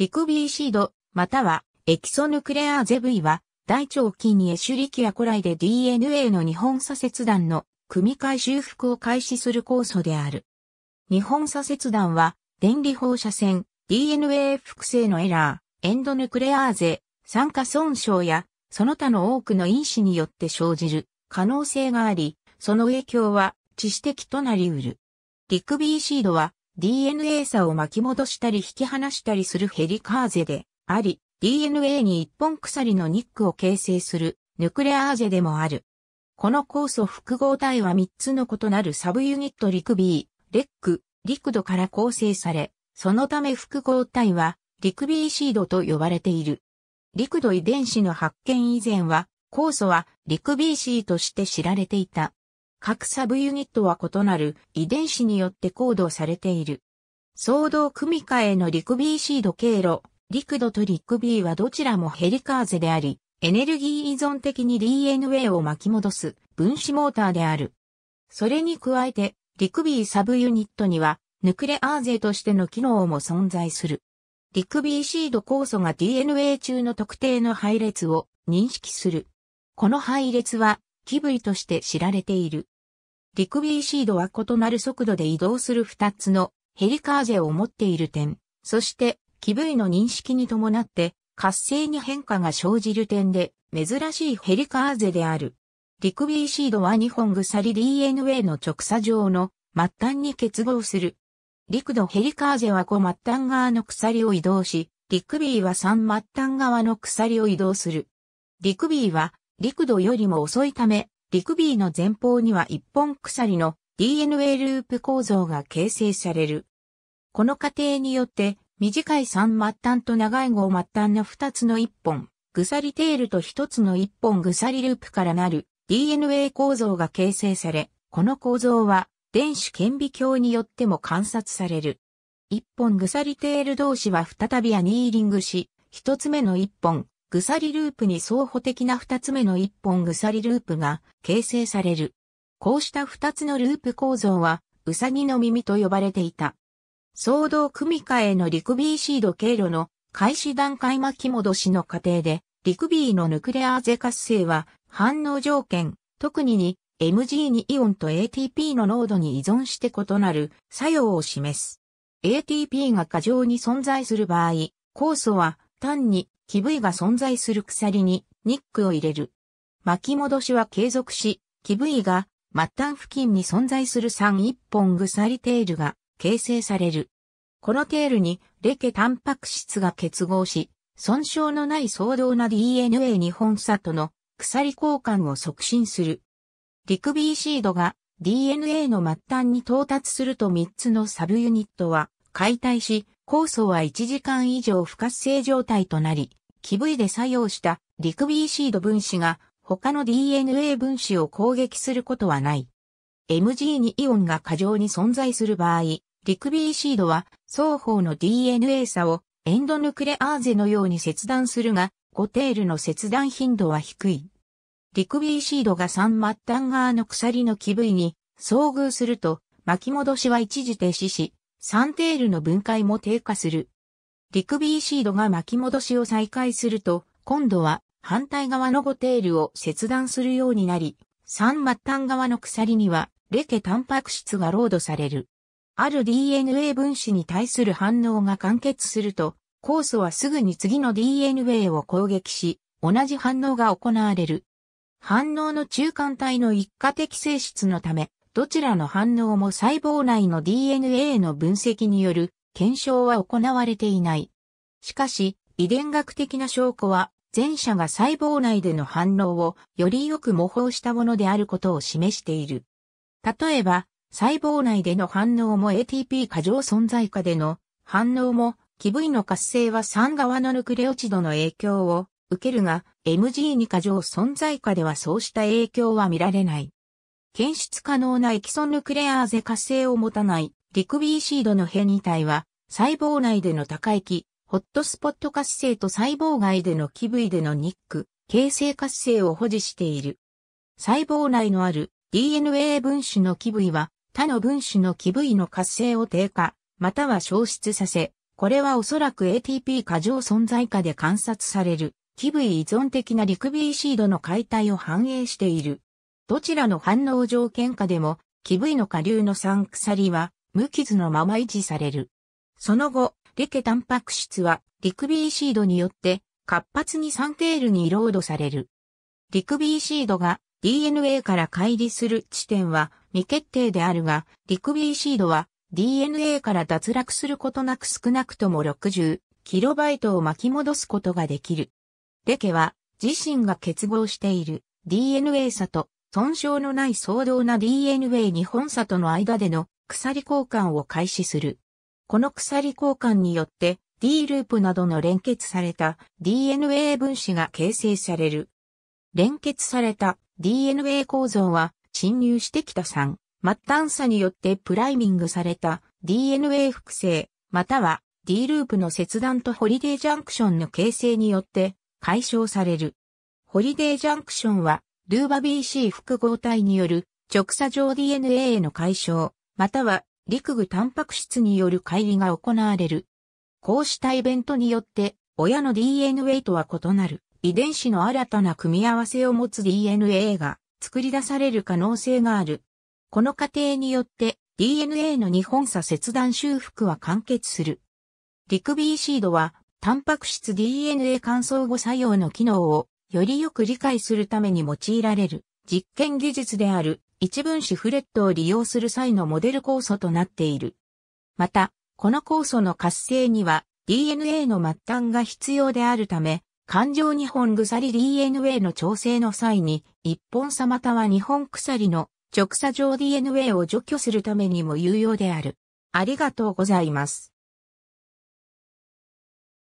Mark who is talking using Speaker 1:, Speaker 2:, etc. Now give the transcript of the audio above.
Speaker 1: リクビーシード、またはエキソヌクレアーゼ V は、大腸菌にエシュリキアコライで DNA の日本左折断の組み換え修復を開始する酵素である。日本左折断は、電離放射線、DNA 複製のエラー、エンドヌクレアーゼ、酸化損傷や、その他の多くの因子によって生じる可能性があり、その影響は致死的となり得る。リクビーシードは DNA 差を巻き戻したり引き離したりするヘリカーゼであり、DNA に一本鎖のニックを形成するヌクレアーゼでもある。この酵素複合体は3つの異なるサブユニットリクビー、レック、リクドから構成され、そのため複合体はリクビーシードと呼ばれている。リクド遺伝子の発見以前は、酵素はリクビーシーとして知られていた。各サブユニットは異なる遺伝子によってコードされている。総動組み換えのリクビーシード経路、リクドとリクビーはどちらもヘリカーゼであり、エネルギー依存的に DNA を巻き戻す分子モーターである。それに加えて、リクビーサブユニットには、ヌクレアーゼとしての機能も存在する。リクビーシード酵素が DNA 中の特定の配列を認識する。この配列はキブイとして知られている。リクビーシードは異なる速度で移動する2つのヘリカーゼを持っている点、そしてキブイの認識に伴って活性に変化が生じる点で珍しいヘリカーゼである。リクビーシードは2本鎖 DNA の直鎖状の末端に結合する。陸のヘリカーゼは5末端側の鎖を移動し、リクビーは3末端側の鎖を移動する。リクビーは陸度よりも遅いため、陸 B の前方には一本鎖の DNA ループ構造が形成される。この過程によって、短い3末端と長い5末端の2つの1本、鎖テールと1つの1本鎖ループからなる DNA 構造が形成され、この構造は電子顕微鏡によっても観察される。1本鎖テール同士は再びアニーリングし、1つ目の1本、鎖ループに相補的な二つ目の一本鎖ループが形成される。こうした二つのループ構造は、ウサギの耳と呼ばれていた。騒動組み換えのリクビーシード経路の開始段階巻き戻しの過程で、リクビーのヌクレアーゼ活性は反応条件、特にに MG2 イオンと ATP の濃度に依存して異なる作用を示す。ATP が過剰に存在する場合、酵素は単にキブイが存在する鎖にニックを入れる。巻き戻しは継続し、キブイが末端付近に存在する3一本鎖テールが形成される。このテールにレケタンパク質が結合し、損傷のない相当な DNA 日本差との鎖交換を促進する。リクビーシードが DNA の末端に到達すると3つのサブユニットは解体し、酵素は1時間以上不活性状態となり、キブイで作用したリクビーシード分子が他の DNA 分子を攻撃することはない。MG2 イオンが過剰に存在する場合、リクビーシードは双方の DNA 差をエンドヌクレアーゼのように切断するが、5テールの切断頻度は低い。リクビーシードが3末端側の鎖のキブイに遭遇すると巻き戻しは一時停止し、3テールの分解も低下する。リクビーシードが巻き戻しを再開すると、今度は反対側のゴテールを切断するようになり、3末端側の鎖には、レケタンパク質がロードされる。ある DNA 分子に対する反応が完結すると、酵素はすぐに次の DNA を攻撃し、同じ反応が行われる。反応の中間体の一過的性質のため、どちらの反応も細胞内の DNA の分析による検証は行われていない。しかし、遺伝学的な証拠は、前者が細胞内での反応をよりよく模倣したものであることを示している。例えば、細胞内での反応も ATP 過剰存在下での反応も、気部位の活性は3側のヌクレオチドの影響を受けるが、m g に過剰存在下ではそうした影響は見られない。検出可能なエキソンヌクレアーゼ活性を持たないリクビーシードの変異体は、細胞内での高い気、ホットスポット活性と細胞外での気部位でのニック、形成活性を保持している。細胞内のある DNA 分子の気部位は、他の分子の気部位の活性を低下、または消失させ、これはおそらく ATP 過剰存在下で観察される、気部位依存的なリクビーシードの解体を反映している。どちらの反応条件下でも、気部位の下流の酸鎖は、無傷のまま維持される。その後、レケタンパク質はリクビーシードによって活発にサンテールにロードされる。リクビーシードが DNA から乖離する地点は未決定であるが、リクビーシードは DNA から脱落することなく少なくとも 60kB を巻き戻すことができる。レケは自身が結合している DNA 差と損傷のない相当な DNA 日本差との間での鎖交換を開始する。この鎖交換によって D ループなどの連結された DNA 分子が形成される。連結された DNA 構造は侵入してきた酸、末端差によってプライミングされた DNA 複製、または D ループの切断とホリデージャンクションの形成によって解消される。ホリデージャンクションはルーバ BC 複合体による直鎖上 DNA への解消、または陸具タンパク質による乖離が行われる。こうしたイベントによって、親の DNA とは異なる遺伝子の新たな組み合わせを持つ DNA が作り出される可能性がある。この過程によって DNA の二本差切断修復は完結する。リクビーシードは、タンパク質 DNA 乾燥後作用の機能をよりよく理解するために用いられる実験技術である一分子フレットを利用する際のモデル酵素となっている。また、この酵素の活性には DNA の末端が必要であるため、環状2本鎖 DNA の調整の際に、1本差または2本鎖の直鎖状 DNA を除去するためにも有用である。ありがとうございます。